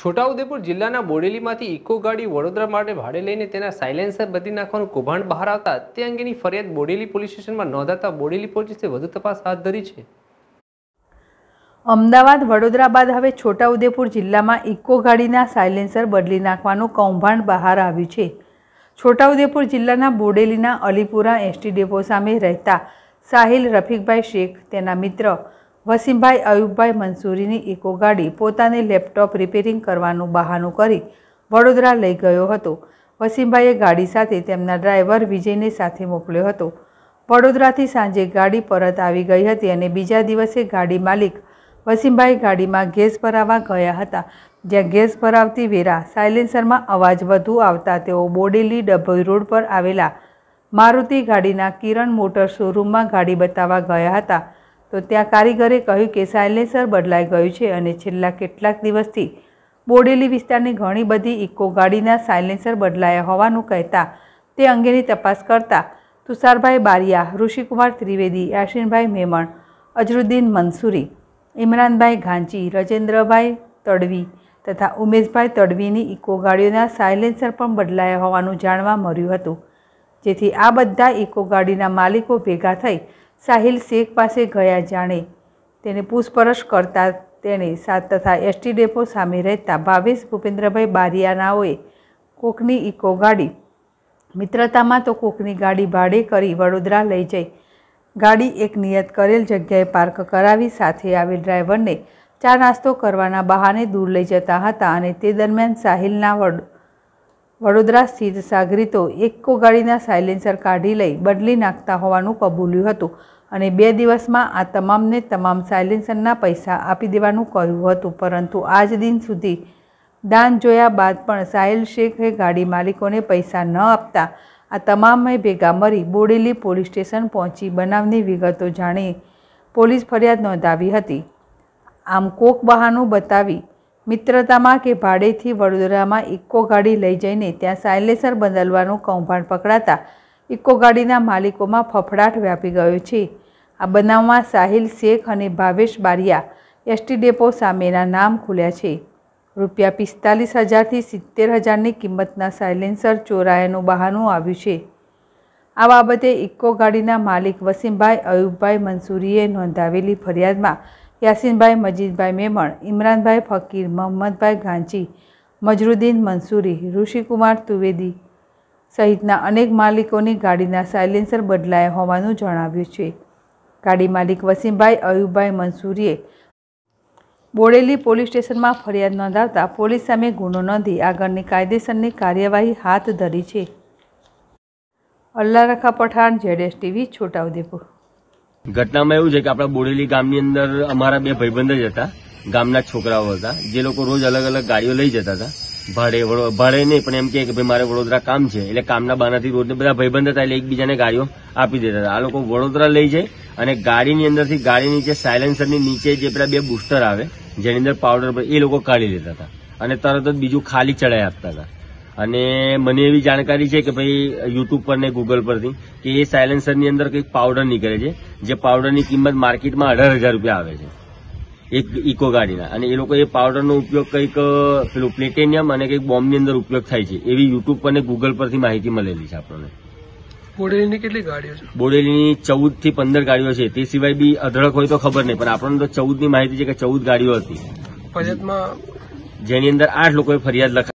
છોટાઉદેપુર જિલ્લાના બોડેલીમાંથી ઇકો ગાડી વડોદરા માટે ભાડે લઈને તેના સાયલેન્સર બદલી નાખવાનું કૌભાંડ બહાર આવતા તે અંગેની ફરિયાદ બોડેલી પોલીસ સ્ટેશનમાં નોંધાતા બોડેલી પોલીસે વધુ તપાસ હાથ ધરી છે અમદાવાદ વડોદરા બાદ હવે છોટાઉદેપુર જિલ્લામાં ઇકો ગાડીના સાયલેન્સર બદલી નાખવાનું કૌભાંડ બહાર આવ્યું છે છોટાઉદેપુર જિલ્લાના બોડેલીના અલીપુરા એસટી ડેપો સામે રહેતા સાહિલ રફીકભાઈ શેખ તેના મિત્ર વસીમભાઈ અયુબભાઈ મંસૂરીની ઇકો ગાડી પોતાને લેપટોપ રિપેરિંગ કરવાનું બહાનું કરી વડોદરા લઈ ગયો હતો વસીમભાઈએ ગાડી સાથે તેમના ડ્રાઈવર વિજયને સાથે મોકલ્યો હતો વડોદરાથી સાંજે ગાડી પરત આવી ગઈ હતી અને બીજા દિવસે ગાડી માલિક વસીમભાઈ ગાડીમાં ગેસ ભરાવવા ગયા હતા જ્યાં ગેસ ભરાવતી વેરા સાયલેન્સરમાં અવાજ વધુ આવતા તેઓ બોડેલી ડભોઈ રોડ પર આવેલા મારુતિ ગાડીના કિરણ મોટર શોરૂમમાં ગાડી બતાવવા ગયા હતા તો ત્યાં કારીગરે કહ્યું કે સાયલેન્સર બદલાઈ ગયું છે અને છેલ્લા કેટલાક દિવસથી બોડેલી વિસ્તારની ઘણી બધી ઇકો ગાડીના સાયલેન્સર બદલાયા હોવાનું કહેતા તે અંગેની તપાસ કરતા તુષારભાઈ બારિયા ઋષિકુમાર ત્રિવેદી યાસીનભાઈ મેમણ અજરુદ્દીન મંસૂરી ઇમરાનભાઈ ઘાંચી રજેન્દ્રભાઈ તડવી તથા ઉમેશભાઈ તડવીની ઇકો ગાડીઓના સાયલેન્સર પણ બદલાયા હોવાનું જાણવા મળ્યું હતું જેથી આ બધા ઇકો ગાડીના માલિકો ભેગા થઈ સાહિલ શેખ પાસે ગયા જાણે તેને પૂછપરછ કરતા તેણે સાત તથા એસટી ડેપો સામે રહેતા ભાવેશ ભૂપેન્દ્રભાઈ બારિયાનાઓએ કોકની ઇકો ગાડી મિત્રતામાં તો કોકની ગાડી ભાડે કરી વડોદરા લઈ જઈ ગાડી એક નિયત કરેલ જગ્યાએ પાર્ક કરાવી સાથે આવેલ ડ્રાઈવરને ચા નાસ્તો કરવાના બહાને દૂર લઈ જતા હતા અને તે દરમિયાન સાહિલના વડ वडुद्रा સીત સાગરીતો એક કો ગાડીના સાયલન્સર કાઢી લઈ બદલી નાખતા હોવાનું કબૂલ્યું હતું અને બે દિવસમાં આ તમામ ને તમામ સાયલન્સરના પૈસા આપી દેવાનું કહ્યું હતું પરંતુ આજ દિન સુધી દાન જોયા બાદ પણ સાહેલ શેખે ગાડી માલિકોને પૈસા ન અપતા આ તમામ મે બે ગામરી બોડેલી પોલીસ સ્ટેશન પહોંચી બનાવની વિગતો જાણે પોલીસ ફરિયાદ નોંધાવી હતી આમ કોક બહાનો બતાવી મિત્રતામાં કે ભાડેથી વડોદરામાં ઇકો ગાડી લઈ જઈને ત્યાં સાયલેસર બદલવાનું કૌભાંડ પકડાતા ઇકો ગાડીના માલિકોમાં ફફડાટ વ્યાપી ગયો છે આ બનાવમાં સાહિલ શેખ અને ભાવેશ બારિયા એસટી ડેપો સામેના નામ ખુલ્યા છે રૂપિયા પિસ્તાલીસ હજારથી સિત્તેર હજારની કિંમતના સાયલેન્સર ચોરાયાનું બહાનું આવ્યું છે આ બાબતે ઇકો ગાડીના માલિક વસીમભાઈ અયુબભાઈ મંસૂરીએ નોંધાવેલી ફરિયાદમાં યાસીનભાઈ મજીદભાઈ મેમણ ઇમરાનભાઈ ફકીર મોહમ્મદભાઈ ઘાંચી મજરુદ્દીન મંસૂરી ઋષિકુમાર તુવેદી સહિતના અનેક માલિકોની ગાડીના સાયલેન્સર બદલાયા હોવાનું જણાવ્યું છે ગાડી માલિક વસીમભાઈ અયુબભાઈ મંસૂરીએ બોડેલી પોલીસ સ્ટેશનમાં ફરિયાદ નોંધાવતા પોલીસ સામે ગુનો નોંધી આગળની કાયદેસરની કાર્યવાહી હાથ ધરી છે અલ્લારખા પઠાણ જેડેશ ટીવી છોટાઉદેપુર ઘટનામાં એવું છે કે આપણા બોડેલી ગામની અંદર અમારા બે ભાઈબંધ જ હતા ગામના છોકરાઓ હતા જે લોકો રોજ અલગ અલગ ગાડીઓ લઈ જતા હતા ભાડે ભાડે નહીં પણ એમ કે ભાઈ મારે વડોદરા કામ છે એટલે કામના બાનાથી રોજને બધા ભાઈબંધ હતા એટલે એકબીજાને ગાડીઓ આપી દેતા હતા આ લોકો વડોદરા લઈ જાય અને ગાડીની અંદરથી ગાડીની નીચે સાયલેન્સરની નીચે જે પેલા બે બુસ્ટર આવે જેની અંદર પાવડર એ લોકો કાઢી લેતા હતા અને તરત જ બીજું ખાલી ચડાઈ આપતા હતા અને મને એવી જાણકારી છે કે ભાઈ યુટ્યુબ પર ને ગૂગલ પરથી કે એ સાયલેન્સરની અંદર કંઈક પાવડર નીકળે છે જે પાવડરની કિંમત માર્કેટમાં અઢાર હજાર રૂપિયા આવે છે એક ઇકો ગાડીના અને એ લોકો એ પાવડરનો ઉપયોગ કંઈક પેલું પ્લેટેનિયમ અને કંઈક બોમ્બની અંદર ઉપયોગ થાય છે એવી યુટ્યુબ પર ને ગૂગલ પરથી માહિતી મળેલી છે આપણને બોડેલીની કેટલી ગાડીઓ છે બોડેલીની ચૌદ થી પંદર ગાડીઓ છે તે સિવાય બી અઢળક હોય તો ખબર નહીં પણ આપણને તો ચૌદની માહિતી છે કે ચૌદ ગાડીઓ હતી ફરિયાદમાં જેની અંદર આઠ લોકોએ ફરિયાદ લખાઈ